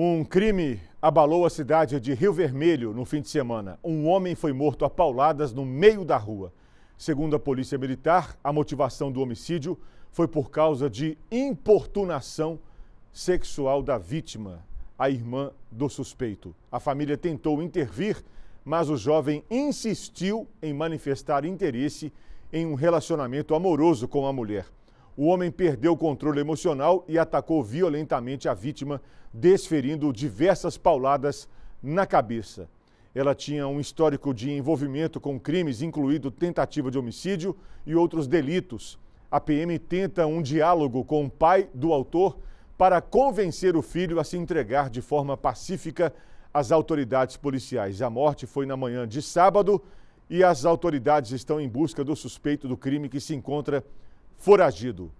Um crime abalou a cidade de Rio Vermelho no fim de semana. Um homem foi morto a pauladas no meio da rua. Segundo a Polícia Militar, a motivação do homicídio foi por causa de importunação sexual da vítima, a irmã do suspeito. A família tentou intervir, mas o jovem insistiu em manifestar interesse em um relacionamento amoroso com a mulher o homem perdeu o controle emocional e atacou violentamente a vítima, desferindo diversas pauladas na cabeça. Ela tinha um histórico de envolvimento com crimes, incluindo tentativa de homicídio e outros delitos. A PM tenta um diálogo com o pai do autor para convencer o filho a se entregar de forma pacífica às autoridades policiais. A morte foi na manhã de sábado e as autoridades estão em busca do suspeito do crime que se encontra foragido.